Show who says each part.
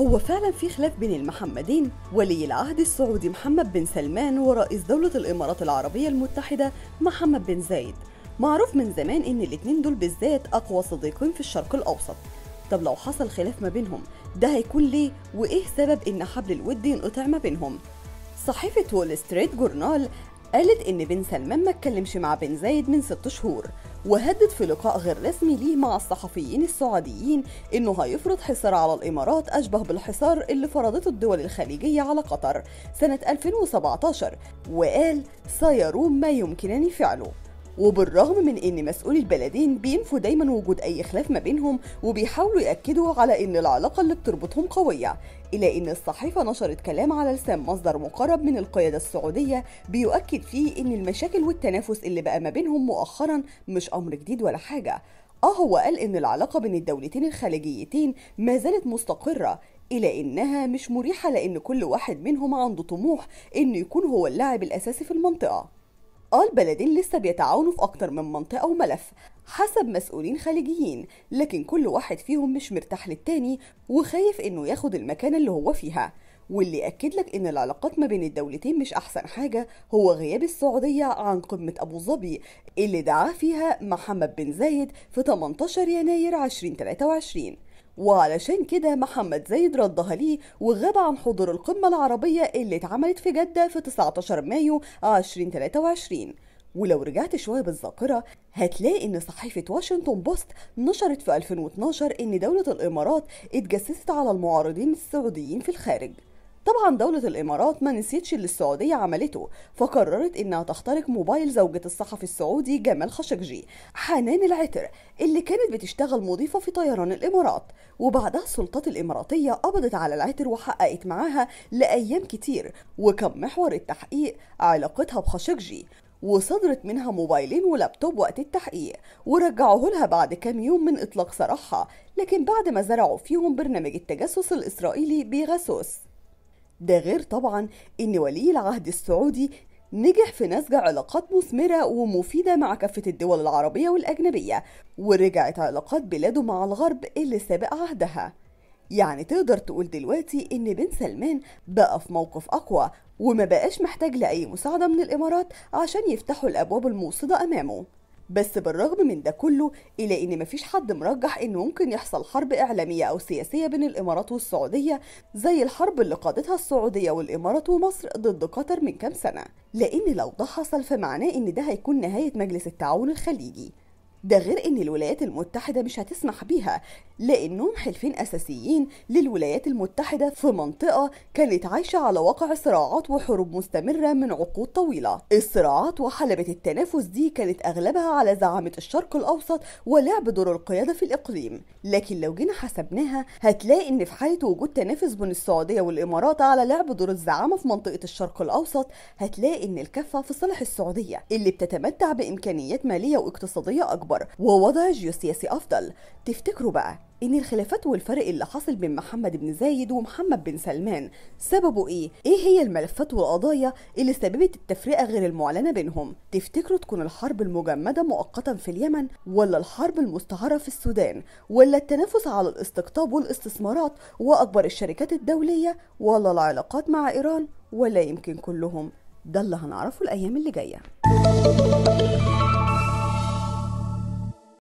Speaker 1: هو فعلا في خلاف بين المحمدين ولي العهد السعودي محمد بن سلمان ورئيس دولة الإمارات العربية المتحدة محمد بن زايد معروف من زمان إن الاتنين دول بالذات أقوى صديقين في الشرق الأوسط طب لو حصل خلاف ما بينهم ده هيكون ليه وإيه سبب إن حبل الود ينقطع ما بينهم صحيفة وول ستريت جورنال قالت إن بن سلمان ما اتكلمش مع بن زايد من ست شهور وهدد في لقاء غير رسمي ليه مع الصحفيين السعوديين إنه هيفرض حصار على الإمارات أشبه بالحصار اللي فرضته الدول الخليجية على قطر سنة 2017 وقال سيروم ما يمكنني فعله وبالرغم من ان مسؤولي البلدين بينفوا دايما وجود اي خلاف ما بينهم وبيحاولوا ياكدوا على ان العلاقه اللي بتربطهم قويه الى ان الصحيفه نشرت كلام على لسان مصدر مقرب من القياده السعوديه بيؤكد فيه ان المشاكل والتنافس اللي بقى ما بينهم مؤخرا مش امر جديد ولا حاجه اه هو قال ان العلاقه بين الدولتين الخليجيتين ما زالت مستقره إلى إنها مش مريحة لأن كل واحد منهم عنده طموح إنه يكون هو اللاعب الأساسي في المنطقة اه البلدين لسه بيتعاونوا في أكتر من منطقة وملف حسب مسؤولين خليجيين لكن كل واحد فيهم مش مرتاح للتاني وخايف إنه ياخد المكانة اللي هو فيها واللي أكد لك إن العلاقات ما بين الدولتين مش أحسن حاجة هو غياب السعودية عن قمة أبو ظبي اللي دعا فيها محمد بن زايد في 18 يناير 2023 وعلشان كده محمد زايد ردها ليه وغاب عن حضور القمة العربية اللي اتعملت في جدة في 19 مايو 2023 ولو رجعت شوية بالذاكرة هتلاقي إن صحيفة واشنطن بوست نشرت في 2012 إن دولة الإمارات اتجسست على المعارضين السعوديين في الخارج طبعا دولة الإمارات ما نسيتش اللي السعودية عملته فقررت إنها تخترق موبايل زوجة الصحفي السعودي جمال خشقجي حنان العتر اللي كانت بتشتغل مضيفة في طيران الإمارات وبعدها السلطات الإماراتية قبضت على العتر وحققت معاها لأيام كتير وكان محور التحقيق علاقتها بخشقجي وصدرت منها موبايلين ولابتوب وقت التحقيق ورجعوه لها بعد كام يوم من إطلاق سراحها لكن بعد ما زرعوا فيهم برنامج التجسس الإسرائيلي بيغاسوس ده غير طبعا ان ولي العهد السعودي نجح في نسج علاقات مثمرة ومفيدة مع كافة الدول العربية والأجنبية ورجعت علاقات بلاده مع الغرب اللي سابق عهدها يعني تقدر تقول دلوقتي إن بن سلمان بقى في موقف أقوى وما بقاش محتاج لأي مساعدة من الإمارات عشان يفتحوا الأبواب الموصدة أمامه بس بالرغم من ده كله إلى إن مفيش حد مرجح إن ممكن يحصل حرب إعلامية أو سياسية بين الإمارات والسعودية زي الحرب اللي قادتها السعودية والإمارات ومصر ضد قطر من كام سنة لأن لو ده حصل فمعناه إن ده هيكون نهاية مجلس التعاون الخليجي ده غير ان الولايات المتحده مش هتسمح بيها لانهم حلفين اساسيين للولايات المتحده في منطقه كانت عايشه على واقع صراعات وحروب مستمره من عقود طويله الصراعات وحلبه التنافس دي كانت اغلبها على زعامه الشرق الاوسط ولعب دور القياده في الاقليم لكن لو جينا حسبناها هتلاقي ان في حاله وجود تنافس بين السعوديه والامارات على لعب دور الزعامه في منطقه الشرق الاوسط هتلاقي ان الكفه في صالح السعوديه اللي بتتمتع بامكانيات ماليه واقتصاديه اكبر أكبر ووضع جيوسياسي أفضل تفتكروا بقى ان الخلافات والفرق اللي حصل بين محمد بن زايد ومحمد بن سلمان سببه ايه ايه هي الملفات والقضايا اللي سببت التفرقه غير المعلنه بينهم تفتكروا تكون الحرب المجمده مؤقتا في اليمن ولا الحرب المستعاره في السودان ولا التنافس على الاستقطاب والاستثمارات واكبر الشركات الدوليه ولا العلاقات مع ايران ولا يمكن كلهم ده اللي هنعرفه الايام اللي جايه